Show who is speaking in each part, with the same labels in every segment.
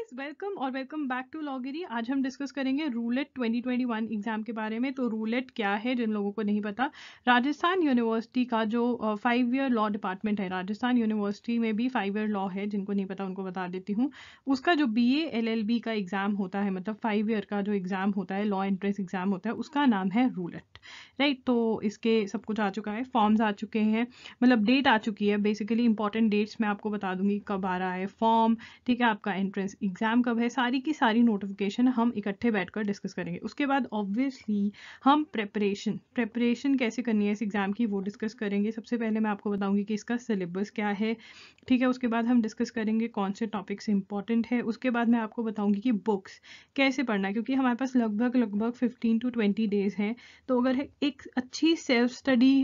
Speaker 1: Guys welcome और welcome back to Lawgiri आज हम डिस्कस करेंगे रूलेट 2021 एग्जाम के बारे में तो रूलेट क्या है जिन लोगों को नहीं पता राजस्थान यूनिवर्सिटी का जो फाइव ईयर लॉ डिपार्टमेंट है राजस्थान यूनिवर्सिटी में भी फाइव ईयर लॉ है जिनको नहीं पता उनको बता देती हूँ उसका जो बी एल का एग्जाम होता है मतलब फाइव ईयर का जो एग्जाम होता है लॉ एंट्रेंस एग्जाम होता है उसका नाम है रूलेट राइट तो इसके सब कुछ आ चुका है फॉर्म्स आ चुके हैं मतलब डेट आ चुकी है बेसिकली इंपॉर्टेंट डेट्स मैं आपको बता दूंगी कब आ रहा है फॉर्म ठीक है आपका एंट्रेंस एग्ज़ाम कब है सारी की सारी नोटिफिकेशन हम इकट्ठे बैठकर डिस्कस करेंगे उसके बाद ऑब्वियसली हम प्रेपरेशन प्रेपरेशन कैसे करनी है इस एग्ज़ाम की वो डिस्कस करेंगे सबसे पहले मैं आपको बताऊंगी कि इसका सिलेबस क्या है ठीक है उसके बाद हम डिस्कस करेंगे कौन से टॉपिक्स इंपॉर्टेंट है उसके बाद मैं आपको बताऊंगी कि बुक्स कैसे पढ़ना है क्योंकि हमारे पास लगभग लगभग फिफ्टीन टू ट्वेंटी डेज हैं तो अगर एक अच्छी सेल्फ स्टडी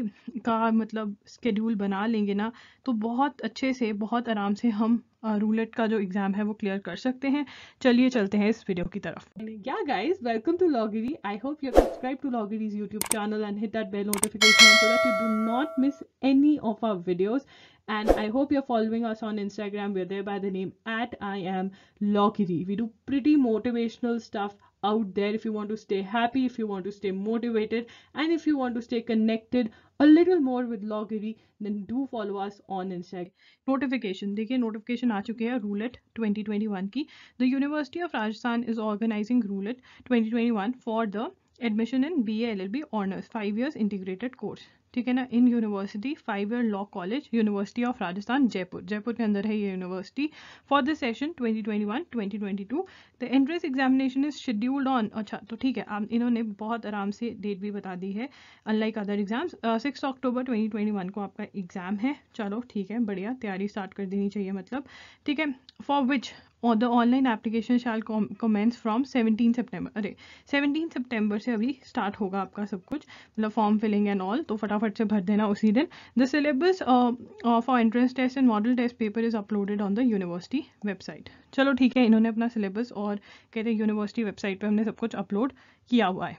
Speaker 1: का मतलब स्केड्यूल बना लेंगे ना तो बहुत अच्छे से बहुत आराम से हम रूलेट का जो एग्ज़ाम है वो क्लियर कर सकते हैं चलिए चलते हैं इस वीडियो की तरफ या guys welcome to Lawgiri I hope you subscribe to Lawgiri's YouTube channel and hit that bell notification so that you do not miss any of our videos and I hope you're following us on Instagram. We're there by the name at I am Lockiri. We do pretty motivational stuff out there if you want to stay happy if you want to stay motivated and if you want to stay connected a little more with loggery then do follow us on instagram notification देखिए notification आ चुके हैं Roulette 2021 की the university of rajasthan is organizing Roulette 2021 for the admission in B L L B honours five years integrated course ठीक है ना in university five year law college university of Rajasthan Jaipur Jaipur के अंदर है ये university for the session 2021 2022 the entrance examination is scheduled on अच्छा तो ठीक है आप इन्होंने बहुत आराम से डेट भी बता दी है unlike other exams six October 2021 को आपका एग्जाम है चलो ठीक है बढ़िया तैयारी स्टार्ट कर देनी चाहिए मतलब ठीक है फॉर विच और the online application shall commence from 17 सितंबर अरे 17 सितंबर से अभी स्टार्ट होगा आपका सब कुछ मतलब फॉर्म फिलिंग एंड ऑल तो फटाफट से भर देना उसी दिन the syllabus for entrance test and model test paper is uploaded on the university website चलो ठीक है इन्होंने अपना सिलेबस और कहते हैं यूनिवर्सिटी वेबसाइट पर हमने सब कुछ अपलोड किया हुआ है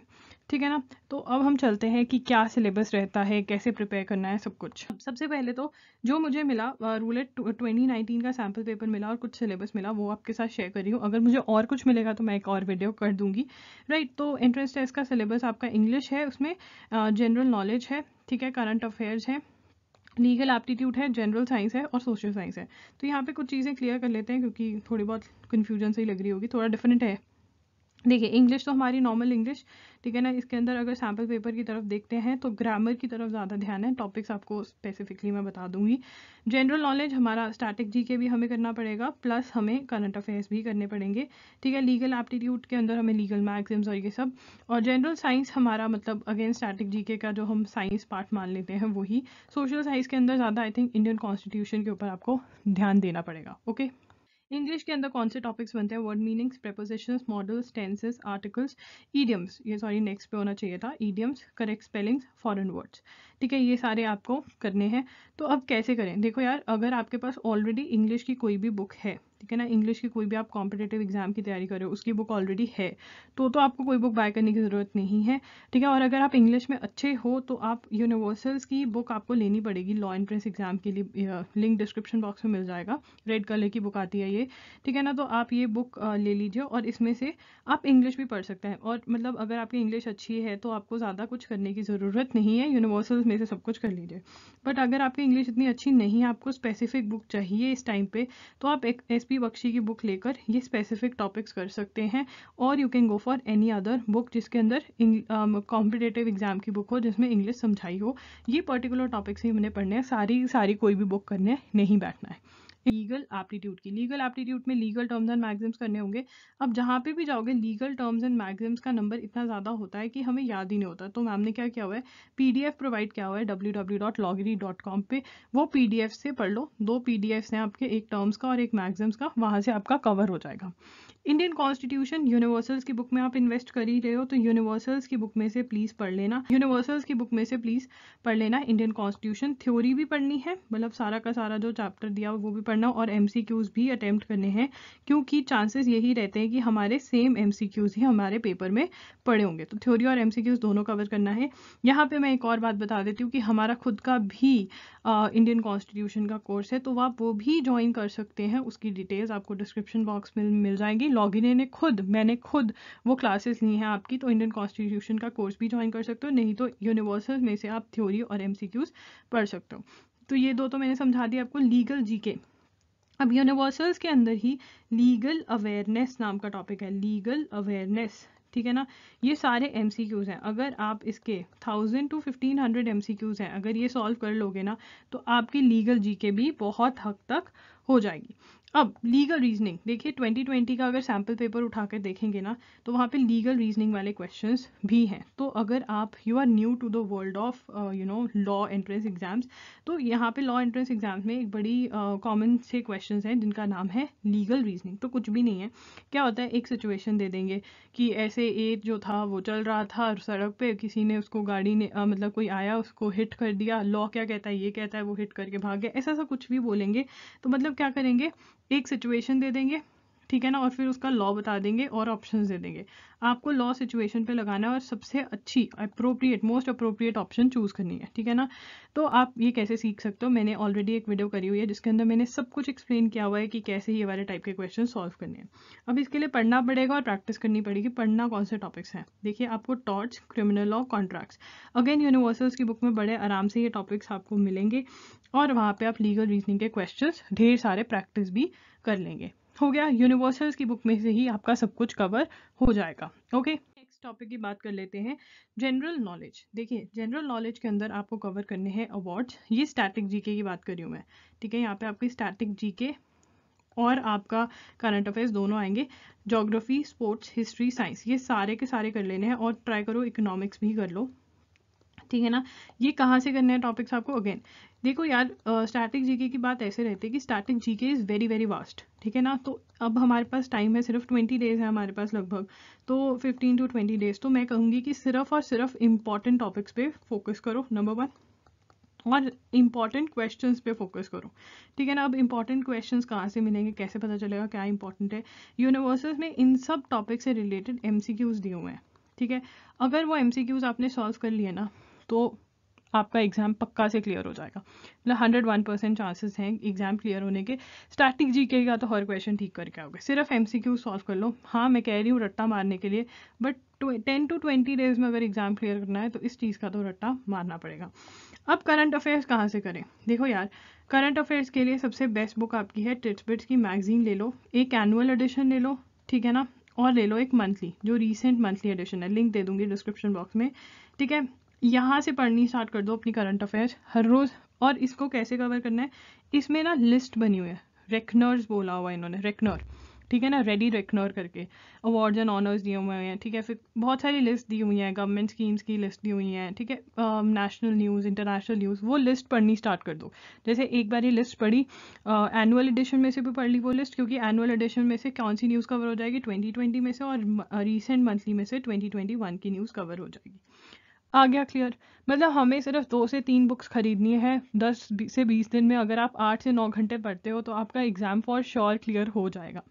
Speaker 1: ठीक है ना तो अब हम चलते हैं कि क्या सिलेबस रहता है कैसे प्रिपेयर करना है सब कुछ सबसे पहले तो जो मुझे मिला रूलेट ट्वेंटी नाइनटीन का सैम्पल पेपर मिला और कुछ सिलेबस मिला वो आपके साथ शेयर कर रही हूँ अगर मुझे और कुछ मिलेगा तो मैं एक और वीडियो कर दूंगी राइट तो एंट्रेंस टेस्ट का सिलेबस आपका इंग्लिश है उसमें जनरल नॉलेज है ठीक है करंट अफेयर्स है लीगल एप्टीट्यूड है जनरल साइंस है और सोशल साइंस है तो यहाँ पे कुछ चीज़ें क्लियर कर लेते हैं क्योंकि थोड़ी बहुत कन्फ्यूजन सही लग रही होगी थोड़ा डिफरेंट है देखिए इंग्लिश तो हमारी नॉर्मल इंग्लिश ठीक है ना इसके अंदर अगर सैम्पल पेपर की तरफ देखते हैं तो ग्रामर की तरफ ज़्यादा ध्यान है टॉपिक्स आपको स्पेसिफिकली मैं बता दूंगी जनरल नॉलेज हमारा स्टैटिक जी के भी हमें करना पड़ेगा प्लस हमें करंट अफेयर्स भी करने पड़ेंगे ठीक है लीगल एप्टीट्यूड के अंदर हमें लीगल मैक्सिम्स और ये सब और जनरल साइंस हमारा मतलब अगेन स्टैटिक जी का जो हम साइंस पार्ट मान लेते हैं वही सोशल साइंस के अंदर ज़्यादा आई थिंक इंडियन कॉन्स्टिट्यूशन के ऊपर आपको ध्यान देना पड़ेगा ओके इंग्लिश के अंदर कौन से टॉपिक्स बनते हैं word meanings preposition modals tenses articles idioms ये सॉरी नेक्स्ट पे होना चाहिए था idioms correct spellings foreign words ठीक है ये सारे आपको करने हैं तो अब कैसे करें देखो यार अगर आपके पास ऑलरेडी इंग्लिश की कोई भी बुक है ठीक है ना इंग्लिश की कोई भी आप कॉम्पिटेटिव एग्जाम की तैयारी कर रहे हो उसकी बुक ऑलरेडी है तो तो आपको कोई बुक बाय करने की ज़रूरत नहीं है ठीक है और अगर आप इंग्लिश में अच्छे हो तो आप यूनिवर्सल्स की बुक आपको लेनी पड़ेगी लॉ एंट्रेंस एग्जाम के लिए लिंक डिस्क्रिप्शन बॉक्स में मिल जाएगा रेड कलर की बुक आती है ये ठीक है ना तो आप ये बुक ले लीजिए और इसमें से आप इंग्लिश भी पढ़ सकते हैं और मतलब अगर आपकी इंग्लिश अच्छी है तो आपको ज़्यादा कुछ करने की ज़रूरत नहीं है यूनिवर्सल्स में से सब कुछ कर लीजिए बट अगर आपकी इंग्लिश इतनी अच्छी नहीं है आपको स्पेसिफिक बुक चाहिए इस टाइम पर तो आप एक एसपी बख्शी की बुक लेकर ये स्पेसिफिक टॉपिक्स कर सकते हैं और you can go for any other book जिसके अंदर कॉम्पिटेटिव एग्जाम um, की बुक हो जिसमें इंग्लिश समझाई हो ये पर्टिकुलर टॉपिक्स ही हमने पढ़ने हैं सारी सारी कोई भी बुक करने नहीं बैठना है लीगल एप्टीट्यूड की लीगल एप्टीट्यूड में लीगल टर्म्स एंड मैगजिम्स करने होंगे अब जहाँ पे भी जाओगे लीगल टर्म्स एंड मैगजिम्स का नंबर इतना ज़्यादा होता है कि हमें याद ही नहीं होता तो मैम ने क्या किया हुआ है पी प्रोवाइड किया हुआ है डब्ल्यू पे वो पी से पढ़ लो दो पी हैं आपके एक टर्म्स का और एक मैगजिम्स का वहाँ से आपका कवर हो जाएगा इंडियन कॉन्स्टिट्यूशन यूनिवर्सल्स की बुक में आप इन्वेस्ट कर ही रहे हो तो यूनिवर्सल्स की बुक में से प्लीज़ पढ़ लेना यूनिवर्सल्स की बुक में से प्लीज़ पढ़ लेना इंडियन कॉन्स्टिट्यूशन थ्योरी भी पढ़नी है मतलब सारा का सारा जो चैप्टर दिया वो भी पढ़ना और एम भी अटैम्प्ट करने हैं क्योंकि चांसेस यही रहते हैं कि हमारे सेम एम ही हमारे पेपर में पड़े होंगे तो थ्योरी और एम दोनों कवर करना है यहाँ पर मैं एक और बात बता देती हूँ कि हमारा खुद का भी इंडियन कॉन्स्टिट्यूशन का कोर्स है तो आप वो भी ज्वाइन कर सकते हैं उसकी डिटेल्स आपको डिस्क्रिप्शन बॉक्स में मिल जाएंगी लॉगिन ने खुद मैंने खुद वो क्लासेस ली हैं आपकी तो इंडियन कॉन्स्टिट्यूशन का कोर्स भी ज्वाइन कर सकते हो नहीं तो यूनिवर्सल में से आप थ्योरी और एम पढ़ सकते हो तो ये दो तो मैंने समझा दिया आपको लीगल जी अब यूनिवर्सल्स के अंदर ही लीगल अवेयरनेस नाम का टॉपिक है लीगल अवेयरनेस ठीक है ना ये सारे एम हैं अगर आप इसके thousand to fifteen hundred M हैं अगर ये सॉल्व कर लोगे ना तो आपकी लीगल जीके भी बहुत हद तक हो जाएगी अब लीगल रीजनिंग देखिए 2020 का अगर सैम्पल पेपर उठा कर देखेंगे ना तो वहाँ पे लीगल रीजनिंग वाले क्वेश्चंस भी हैं तो अगर आप you are new to the world of you know law entrance exams तो यहाँ पे लॉ एंट्रेंस एग्जाम्स में एक बड़ी कॉमन uh, से क्वेश्चंस हैं जिनका नाम है लीगल रीजनिंग तो कुछ भी नहीं है क्या होता है एक सिचुएशन दे देंगे कि ऐसे एक जो था वो चल रहा था सड़क पर किसी ने उसको गाड़ी ने uh, मतलब कोई आया उसको हिट कर दिया लॉ क्या कहता है ये कहता है वो हिट करके भाग गया ऐसा ऐसा कुछ भी बोलेंगे तो मतलब क्या करेंगे एक सिचुएशन दे देंगे ठीक है ना और फिर उसका लॉ बता देंगे और ऑप्शन दे देंगे आपको लॉ सिचुएशन पे लगाना है और सबसे अच्छी appropriate most appropriate option choose करनी है ठीक है ना तो आप ये कैसे सीख सकते हो मैंने ऑलरेडी एक वीडियो करी हुई है जिसके अंदर मैंने सब कुछ एक्सप्लेन किया हुआ है कि कैसे ये वाले टाइप के क्वेश्चन सॉल्व करने हैं अब इसके लिए पढ़ना पड़ेगा और प्रैक्टिस करनी पड़ेगी पढ़ना कौन से टॉपिक्स हैं देखिए आपको torts criminal law contracts again Universal's की बुक में बड़े आराम से ये टॉपिक्स आपको मिलेंगे और वहाँ पर आप लीगल रीजनिंग के क्वेश्चन ढेर सारे प्रैक्टिस भी कर लेंगे हो गया यूनिवर्सल्स की बुक में से ही आपका सब कुछ कवर हो जाएगा ओके नेक्स्ट टॉपिक की बात कर लेते हैं जनरल नॉलेज देखिए जनरल नॉलेज के अंदर आपको कवर करने हैं अवार्ड्स ये स्टैटिक जीके की बात कर रही हूँ मैं ठीक है यहाँ पे आपकी स्टैटिक जीके और आपका करंट अफेयर्स दोनों आएंगे जोग्राफी स्पोर्ट्स हिस्ट्री साइंस ये सारे के सारे कर लेने हैं और ट्राई करो इकोनॉमिक्स भी कर लो ठीक है ना ये कहाँ से करने हैं टॉपिक्स आपको अगेन देखो यार स्टैटिक uh, जीके की बात ऐसे रहती है कि static GK is very very vast ठीक है ना तो अब हमारे पास टाइम है सिर्फ ट्वेंटी डेज़ है हमारे पास लगभग तो फिफ्टीन टू ट्वेंटी डेज़ तो मैं कहूँगी कि सिर्फ और सिर्फ इम्पॉर्टेंट टॉपिक्स पे फोकस करो नंबर वन और इम्पॉर्टेंट क्वेश्चन पे फोकस करो ठीक है ना अब इम्पॉर्टेंट क्वेश्चन कहाँ से मिलेंगे कैसे पता चलेगा क्या इंपॉर्टेंट है यूनिवर्सल में इन सब टॉपिक से रिलेटेड एम दिए हुए हैं ठीक है अगर वो एम आपने सॉल्व कर लिए ना तो आपका एग्ज़ाम पक्का से क्लियर हो जाएगा मतलब हंड्रेड वन परसेंट चांसेस हैं एग्ज़ाम क्लियर होने के स्टैटिक जी के का तो हर क्वेश्चन ठीक करके आओगे सिर्फ एम सी क्यू सॉल्व कर लो हाँ मैं कह रही हूँ रट्टा मारने के लिए but ten to twenty days में अगर एग्ज़ाम क्लियर करना है तो इस चीज़ का तो रट्टा मारना पड़ेगा अब करंट अफेयर्स कहाँ से करें देखो यार करंट अफेयर्स के लिए सबसे बेस्ट बुक आपकी है टिट्स बिट्स की मैगजीन ले लो एक एनुअल एडिशन ले लो ठीक है ना और ले लो एक मंथली जो रिसेंट मंथली एडिशन है लिंक दे दूंगी डिस्क्रिप्शन बॉक्स में ठीक है यहाँ से पढ़नी स्टार्ट कर दो अपनी करंट अफेयर्स हर रोज़ और इसको कैसे कवर करना है इसमें ना लिस्ट बनी हुई है रेकनर्स बोला हुआ इन्होंने रेकनर ठीक है ना रेडी रेकनर करके अवार्ड्स एंड ऑनर्स दिए हुए हैं ठीक है फिर बहुत सारी लिस्ट दी हुई हैं गवर्नमेंट स्कीम्स की लिस्ट दी हुई हैं ठीक है नेशनल न्यूज़ इंटरनेशनल न्यूज़ वो लिस्ट पढ़नी स्टार्ट कर दो जैसे एक बार ये लिस्ट पढ़ी एनुअल uh, एडिशन में से भी पढ़ ली वो लिस्ट क्योंकि एनुअल एडिशन में से कौन सी न्यूज़ कवर हो जाएगी ट्वेंटी ट्वेंटी में से और रिसेंट मंथली में से ट्वेंटी ट्वेंटी वन की न्यूज़ कवर हो जाएगी आगे क्लियर मतलब हमें सिर्फ दो से तीन बुक्स खरीदनी है दस से बीस दिन में अगर आप आठ से नौ घंटे पढ़ते हो तो आपका एग्ज़ाम फॉर श्योर क्लियर हो जाएगा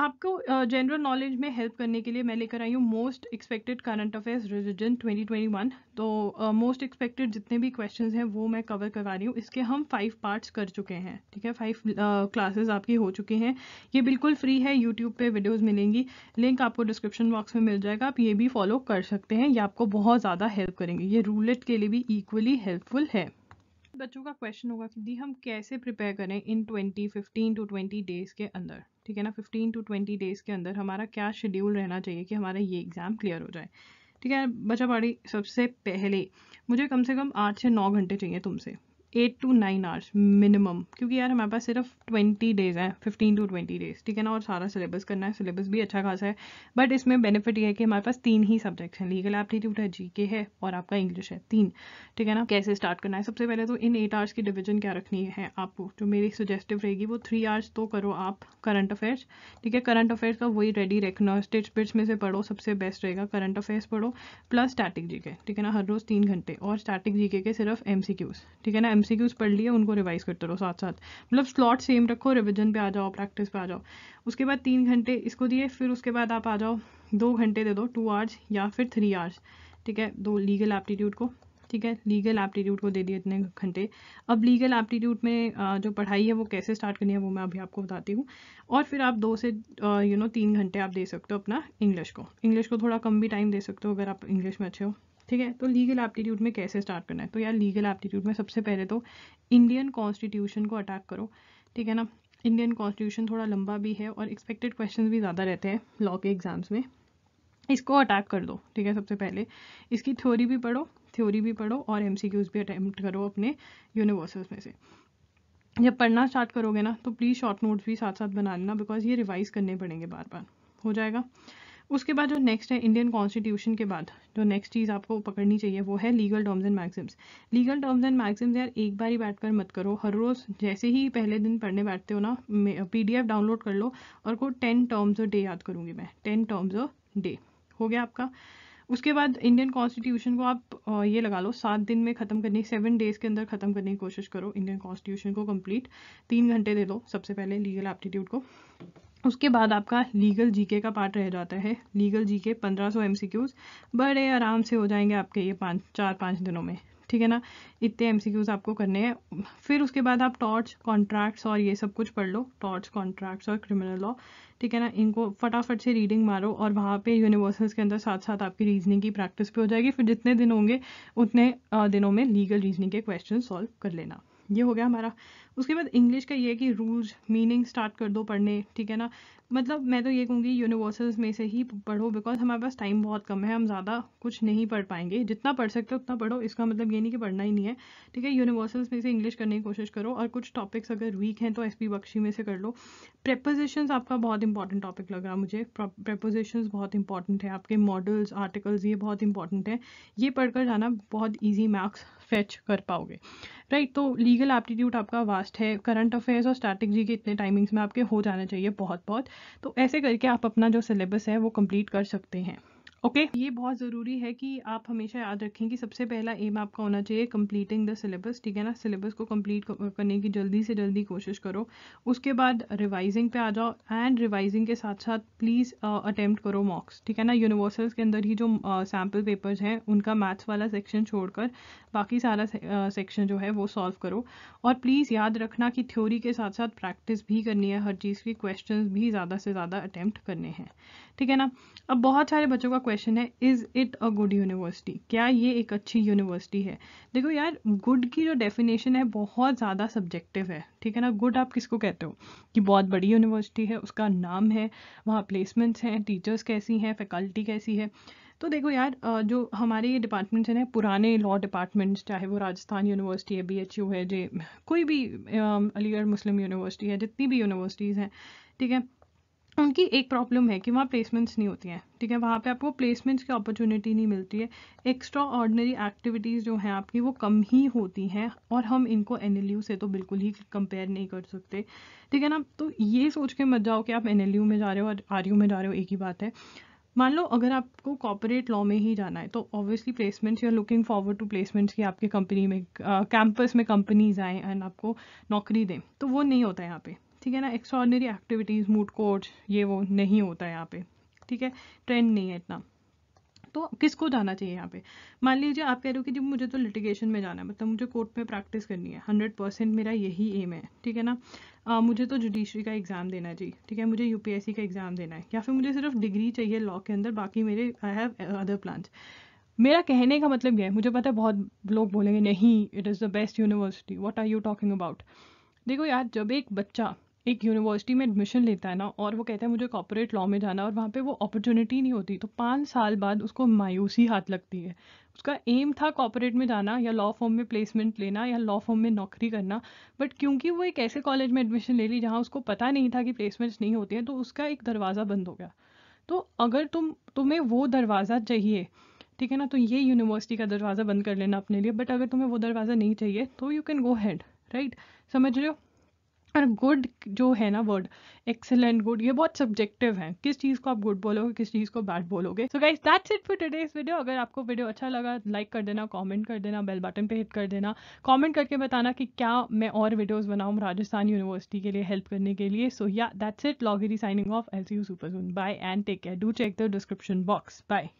Speaker 1: आपको जनरल नॉलेज में हेल्प करने के लिए मैं लेकर आई हूँ most expected current affairs religion 2021 तो मोस्ट uh, एक्सपेक्टेड जितने भी क्वेश्चंस हैं वो मैं कवर करवा रही हूँ इसके हम फाइव पार्ट्स कर चुके हैं ठीक है फाइव क्लासेस uh, आपकी हो चुके हैं ये बिल्कुल फ्री है यूट्यूब पे वीडियोज़ मिलेंगी लिंक आपको डिस्क्रिप्शन बॉक्स में मिल जाएगा आप ये भी फॉलो कर सकते हैं ये आपको बहुत ज़्यादा हेल्प करेंगे ये रूलेट के लिए भी इक्वली हेल्पफुल है बच्चों का क्वेश्चन होगा कि दी हम कैसे प्रिपेयर करें in twenty fifteen to twenty days के अंदर ठीक है ना फिफ्टीन टू ट्वेंटी डेज़ के अंदर हमारा क्या शेड्यूल रहना चाहिए कि हमारा ये एग्ज़ाम क्लियर हो जाए ठीक है बच्चा पाड़ी सबसे पहले मुझे कम से कम आठ से नौ घंटे चाहिए तुमसे eight to nine hours minimum क्योंकि यार हमारे पास सिर्फ ट्वेंटी डेज़ हैं फिफ्टीन टू ट्वेंटी डेज़ ठीक है ना और सारा सिलेबस करना है सिलेबस भी अच्छा खासा है बट इसमें बेनिफिट ये है कि हमारे पास तीन ही सब्जेक्ट्स हैं लीगल एप्टीट्यूड है जी के है और आपका इंग्लिश है तीन ठीक है ना कैसे स्टार्ट करना है सबसे पहले तो इन एट आवर्स की डिविजन क्या रखनी है आपको जो मेरी सजेस्टिव रहेगी वो थ्री आवर्स तो करो आप करंट अफेयर्स ठीक है करंट अफेयर्स का वही रेडी रखना स्टेट बिट्स में से पढ़ो सबसे बेस्ट रहेगा करंट अफेयर्स पढ़ो प्लस स्टैटिक जी के ठीक है ना हर रोज़ तीन घंटे और स्टैटिक जी के सिर्फ एम ठीक है ना एम पढ़ लिए उनको रिवाइज करते रहो साथ साथ मतलब स्लॉट सेम रखो रिविजन पे आ जाओ प्रैक्टिस पे आ जाओ उसके बाद तीन घंटे इसको दिए फिर उसके बाद आप आ जाओ दो घंटे दे दो टू आवर्स या फिर थ्री आवर्स ठीक है दो लीगल एप्टीट्यूड को ठीक है लीगल एप्टीट्यूड को दे दिए इतने घंटे अब लीगल एप्टीट्यूड में जो पढ़ाई है वो कैसे स्टार्ट करनी है वो मैं अभी आपको बताती हूँ और फिर आप दो से यू नो तीन घंटे आप दे सकते हो अपना इंग्लिश को इंग्लिश को थोड़ा कम भी टाइम दे सकते हो अगर आप इंग्लिश में अच्छे हो ठीक है तो लीगल एप्टीट्यूड में कैसे स्टार्ट करना है तो यार लीगल एप्टीट्यूड में सबसे पहले तो इंडियन कॉन्स्टिट्यूशन को अटैक करो ठीक है ना इंडियन कॉन्स्टिट्यूशन थोड़ा लंबा भी है और एक्सपेक्टेड क्वेश्चन भी ज़्यादा रहते हैं लॉ के एग्ज़ाम्स में इसको अटैक कर दो ठीक है सबसे पहले इसकी थ्योरी भी पढ़ो थ्योरी भी पढ़ो और एम भी अटैम्प्ट करो अपने यूनिवर्सल्स में से जब पढ़ना स्टार्ट करोगे ना तो प्लीज़ शॉर्ट नोट्स भी साथ साथ बना लेना बिकॉज ये रिवाइज़ करने पड़ेंगे बार बार हो जाएगा उसके बाद जो नेक्स्ट है इंडियन कॉन्स्टिट्यूशन के बाद जो नेक्स्ट चीज़ आपको पकड़नी चाहिए वो है legal terms and maxims legal terms and maxims यार एक बार ही बैठ कर मत करो हर रोज़ जैसे ही पहले दिन पढ़ने बैठते हो ना पी डाउनलोड कर लो और को टेन टर्म्स ऑफ डे याद करूँगी मैं टेन टर्म्स ऑफ डे हो गया आपका उसके बाद इंडियन कॉन्स्टिट्यूशन को आप ये लगा लो सात दिन में ख़त्म करने सेवन डेज़ के अंदर ख़त्म करने की कोशिश करो इंडियन कॉन्स्टिट्यूशन को कंप्लीट तीन घंटे दे दो सबसे पहले लीगल एप्टीट्यूड को उसके बाद आपका लीगल जीके का पार्ट रह जाता है लीगल जीके 1500 क्यूज़ बड़े आराम से हो जाएंगे आपके ये पाँच चार पाँच दिनों में ठीक है ना इतने क्यूज़ आपको करने हैं फिर उसके बाद आप टॉर्च कॉन्ट्रैक्ट्स और ये सब कुछ पढ़ लो टॉर्च कॉन्ट्रैक्ट्स और क्रिमिनल लॉ ठीक है ना इनको फटाफट से रीडिंग मारो और वहाँ पे यूनिवर्सल्स के अंदर साथ साथ आपकी रीजनिंग की प्रैक्टिस भी हो जाएगी फिर जितने दिन होंगे उतने दिनों में लीगल रीजनिंग के क्वेश्चन सॉल्व कर लेना ये हो गया हमारा उसके बाद इंग्लिश का ये है कि रूल्स मीनिंग स्टार्ट कर दो पढ़ने ठीक है ना मतलब मैं तो ये कहूँगी यूनिवर्सल्स में से ही पढ़ो बिकॉज हमारे पास टाइम बहुत कम है हम ज़्यादा कुछ नहीं पढ़ पाएंगे जितना पढ़ सकते हो उतना पढ़ो इसका मतलब ये नहीं कि पढ़ना ही नहीं है ठीक है यूनिवर्सल्स में से इंग्लिश करने की कोशिश करो और कुछ टॉपिक्स अगर वीक हैं तो एस पी बख्शी में से कर लो प्रपोजिशन आपका बहुत इंपॉर्टेंट टॉपिक लग रहा मुझे प्रपोजिशन बहुत इंपॉर्टेंट है आपके मॉडल्स आर्टिकल्स ये बहुत इंपॉर्टेंट है ये पढ़ जाना बहुत ईजी मार्क्स फेच कर पाओगे राइट तो लीगल एप्टीट्यूड आपका वास्ट है करंट अफेयर्स और स्ट्रैटेजी के इतने टाइमिंग्स में आपके हो जाना चाहिए बहुत बहुत तो ऐसे करके आप अपना जो सिलेबस है वो कंप्लीट कर सकते हैं ओके okay. ये बहुत ज़रूरी है कि आप हमेशा याद रखें कि सबसे पहला एम आपका होना चाहिए कंप्लीटिंग द सिलेबस ठीक है ना सिलेबस को कंप्लीट करने की जल्दी से जल्दी कोशिश करो उसके बाद रिवाइजिंग पे आ जाओ एंड रिवाइजिंग के साथ साथ प्लीज़ अटेम्प्ट करो मॉक्स ठीक है ना यूनिवर्सल्स के अंदर ही जो सैम्पल uh, पेपर्स हैं उनका मैथ्स वाला सेक्शन छोड़कर बाकी सारा सेक्शन जो है वो सॉल्व करो और प्लीज़ याद रखना कि थ्योरी के साथ साथ प्रैक्टिस भी करनी है हर चीज़ की क्वेश्चन भी ज़्यादा से ज़्यादा अटैम्प्ट करने हैं ठीक है ना अब बहुत सारे बच्चों का क्वेश्चन है is it a good university क्या ये एक अच्छी यूनिवर्सिटी है देखो यार गुड की जो डेफिनेशन है बहुत ज़्यादा सब्जेक्टिव है ठीक है ना गुड आप किसको कहते हो कि बहुत बड़ी यूनिवर्सिटी है उसका नाम है वहाँ प्लेसमेंट्स हैं टीचर्स कैसी हैं फैकल्टी कैसी है तो देखो यार जो हमारे ये डिपार्टमेंट्स हैं ना पुराने लॉ डिपार्टमेंट्स चाहे वो राजस्थान यूनिवर्सिटी है बी है जे कोई भी अलीगढ़ मुस्लिम यूनिवर्सिटी है जितनी भी यूनिवर्सिटीज़ हैं ठीक है उनकी एक प्रॉब्लम है कि वहाँ प्लेसमेंट्स नहीं होती हैं ठीक है वहाँ पे आपको प्लेसमेंट्स की अपॉर्चुनिटी नहीं मिलती है एक्स्ट्रा ऑर्डनरी एक्टिविटीज़ जो हैं आपकी वो कम ही होती हैं और हम इनको एन से तो बिल्कुल ही कंपेयर नहीं कर सकते ठीक है ना तो ये सोच के मत जाओ कि आप एन में जा रहे हो और आर में जा रहे हो एक ही बात है मान लो अगर आपको कॉपोरेट लॉ में ही जाना है तो obviously placements you are looking forward to placements की आपके कंपनी में कैंपस uh, में कंपनीज आएँ एंड आपको नौकरी दें तो वो नहीं होता है यहाँ पे ठीक है ना एक्स्ट्रॉर्डनरी एक्टिविटीज़ मूड कोर्ट ये वो नहीं होता है यहाँ पे ठीक है ट्रेंड नहीं है इतना तो किसको जाना चाहिए यहाँ पे मान लीजिए आप कह रहे हो कि जब मुझे तो लिटिगेशन में जाना है मतलब मुझे कोर्ट में प्रैक्टिस करनी है हंड्रेड परसेंट मेरा यही एम है ठीक है ना आ, मुझे तो जुडिशरी का एग्ज़ाम देना है जी ठीक है मुझे यूपीएससी का एग्ज़ाम देना है या फिर मुझे सिर्फ डिग्री चाहिए लॉ के अंदर बाकी मेरे आई हैव अदर प्लान्स मेरा कहने का मतलब यह है मुझे पता है बहुत लोग बोलेंगे नहीं it is the best university what are you talking about देखो यार जब एक बच्चा एक यूनिवर्सिटी में एडमिशन लेता है ना और वो कहता है मुझे कॉपोरेट लॉ में जाना और वहाँ पे वो अपॉर्चुनिटी नहीं होती तो पाँच साल बाद उसको मायूसी हाथ लगती है उसका एम था कॉपोरेट में जाना या लॉ फॉर्म में प्लेसमेंट लेना या लॉ फॉर्म में नौकरी करना बट क्योंकि वो एक ऐसे कॉलेज में एडमिशन ले ली जहाँ उसको पता नहीं था कि प्लेसमेंट्स नहीं होती हैं तो उसका एक दरवाज़ा बंद हो गया तो अगर तुम तुम्हें वो दरवाज़ा चाहिए ठीक है ना तो ये यूनिवर्सिटी का दरवाज़ा बंद कर लेना अपने लिए बट अगर तुम्हें वो दरवाज़ा नहीं चाहिए तो you can go ahead right समझ रहे हो और गुड जो है ना वर्ड एक्सेलेंट गुड ये बहुत सब्जेक्टिव है किस चीज़ को आप गुड बोलोगे किस चीज़ को बैड बोलोगे so guys that's it for इस वीडियो अगर आपको वीडियो अच्छा लगा लाइक कर देना कमेंट कर देना बेल बटन पे हिट कर देना कमेंट करके बताना कि क्या मैं और वीडियोस बनाऊँ राजस्थान यूनिवर्सिटी के लिए हेल्प करने के लिए सो या दैट्स इट लॉगरी signing off L C U super bye and take care do check the description box bye